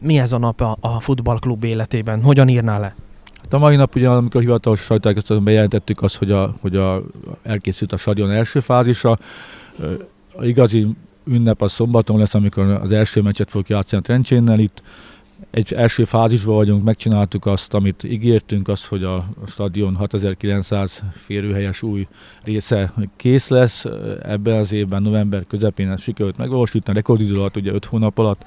Mi ez a nap a, a futballklub életében? Hogyan írná le? Hát a mai nap ugye, amikor hivatalos sajtójékoztatóban bejelentettük azt, hogy, a, hogy a, elkészült a stadion első fázisa, a igazi ünnep a szombaton lesz, amikor az első meccset fogjuk játszani a Trencsénnel itt. Egy első fázisban vagyunk, megcsináltuk azt, amit ígértünk, azt, hogy a stadion 6900 férőhelyes új része kész lesz. Ebben az évben, november közepén ezt sikerült megvalósítani, rekordidő alatt, ugye 5 hónap alatt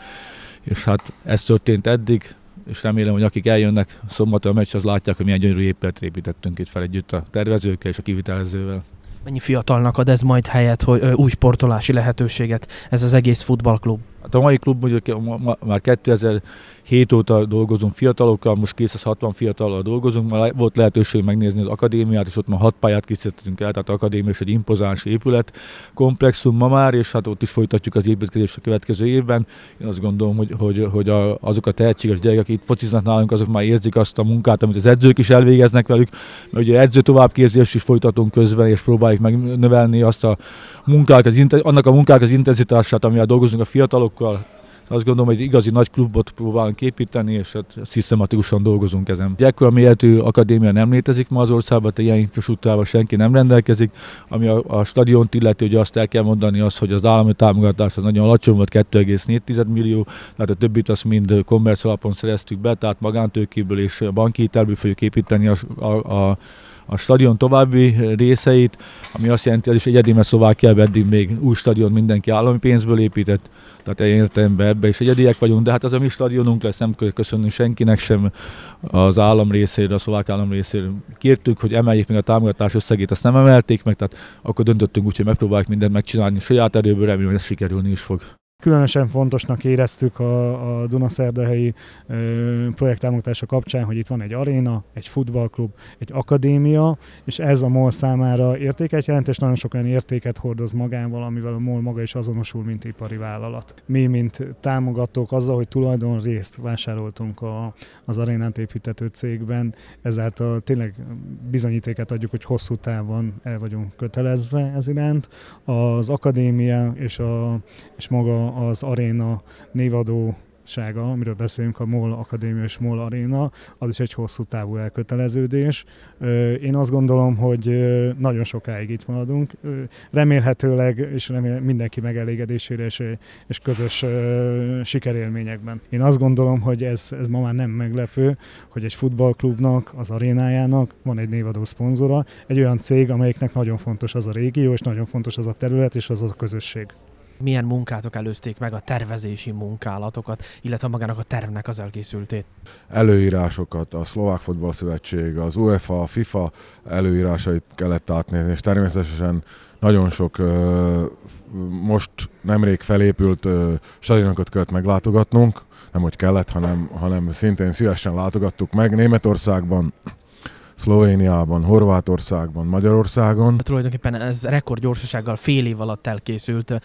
és hát ez történt eddig, és remélem, hogy akik eljönnek szombaton a meccs, az látják, hogy milyen gyönyörű épület építettünk itt fel együtt a tervezőkkel és a kivitelezővel. Mennyi fiatalnak ad ez majd helyet, hogy ö, új sportolási lehetőséget ez az egész futballklub? Hát a mai klub mondjuk már 2007 óta dolgozunk fiatalokkal, most 260 fiatallal dolgozunk, már volt lehetőség megnézni az akadémiát, és ott már hat pályát készítettünk el, tehát az akadémia is egy impozáns épület, komplexum ma már, és hát ott is folytatjuk az építkezést a következő évben. Én azt gondolom, hogy, hogy, hogy a, azok a tehetséges gyerekek, akik itt fociznak nálunk, azok már érzik azt a munkát, amit az edzők is elvégeznek velük, mert ugye edző továbbképzést is folytatunk közben, és próbáljuk megnövelni azt a munkák, az, annak a munkák az intenzitását, amivel dolgozunk a fiatalok, játékosokkal azt gondolom, hogy egy igazi nagy klubot próbálunk építeni, és hát szisztematikusan dolgozunk ezen. Ekkora méretű akadémia nem létezik ma az országban, tehát ilyen infrastruktúrával senki nem rendelkezik. Ami a, a stadiont illeti, hogy azt el kell mondani, az, hogy az állami támogatás az nagyon alacsony volt, 2,4 millió, tehát a többit azt mind kommersz alapon szereztük be, tehát magántőkéből és banki hitelből fogjuk építeni a, a, a a stadion további részeit, ami azt jelenti, hogy az is egyedi, mert Szlovákiában eddig még új stadion mindenki állami pénzből épített, tehát én be, ebbe is egyediek vagyunk, de hát az a mi stadionunk lesz, nem köszönni senkinek sem az állam részéről, a szlovák állam részéről. Kértük, hogy emeljék meg a támogatás összegét, azt nem emelték meg, tehát akkor döntöttünk úgy, hogy megpróbáljuk mindent megcsinálni saját erőből, remélem, hogy ez sikerülni is fog. Különösen fontosnak éreztük a, a Dunaszerdahelyi projekttámogatása kapcsán, hogy itt van egy aréna, egy futballklub, egy akadémia, és ez a MOL számára értéket jelent, és nagyon sok olyan értéket hordoz magával, amivel a MOL maga is azonosul, mint ipari vállalat. Mi, mint támogatók, azzal, hogy tulajdon részt vásároltunk a, az arénát építető cégben, ezáltal tényleg bizonyítéket adjuk, hogy hosszú távon el vagyunk kötelezve ez iránt. Az akadémia és, a, és maga az aréna névadó sága, amiről beszélünk, a MOL Akadémia és MOL Arena, az is egy hosszú távú elköteleződés. Én azt gondolom, hogy nagyon sokáig itt maradunk. Remélhetőleg, és remél mindenki megelégedésére és, és közös sikerélményekben. Én azt gondolom, hogy ez, ez ma már nem meglepő, hogy egy futballklubnak, az arénájának van egy névadó szponzora, egy olyan cég, amelyiknek nagyon fontos az a régió, és nagyon fontos az a terület, és az a közösség milyen munkátok előzték meg a tervezési munkálatokat, illetve magának a tervnek az elkészültét? Előírásokat, a Szlovák Szövetség, az UEFA, a FIFA előírásait kellett átnézni, és természetesen nagyon sok most nemrég felépült stadionokat kellett meglátogatnunk, nem hogy kellett, hanem, hanem szintén szívesen látogattuk meg Németországban, Szlovéniában, Horvátországban, Magyarországon. Hát tulajdonképpen ez rekordgyorsasággal fél év alatt elkészült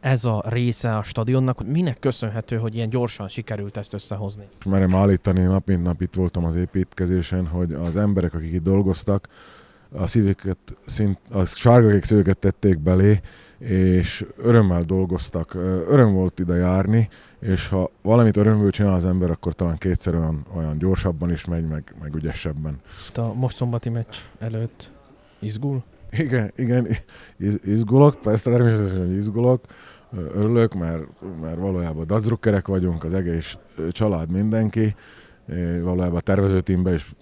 ez a része a stadionnak. Minek köszönhető, hogy ilyen gyorsan sikerült ezt összehozni? Merem állítani, nap mint nap itt voltam az építkezésen, hogy az emberek, akik itt dolgoztak, a szívüket, szint, a sárgakék szívüket tették belé, és örömmel dolgoztak, öröm volt ide járni, és ha valamit örömből csinál az ember, akkor talán kétszer olyan, olyan gyorsabban is megy, meg, meg ügyesebben. A most szombati meccs előtt izgul? Igen, igen, izgulok, persze természetesen izgulok, örülök, mert, mert valójában dadrukkerek vagyunk, az egész család mindenki, valójában a tervezőtímben is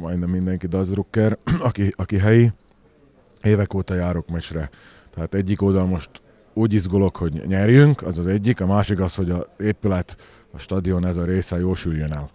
majdnem mindenki dadrukker, aki, aki helyi. Évek óta járok meccsre, tehát egyik oldal most úgy izgulok, hogy nyerjünk, az az egyik, a másik az, hogy a épület, a stadion ez a része jósüljön el.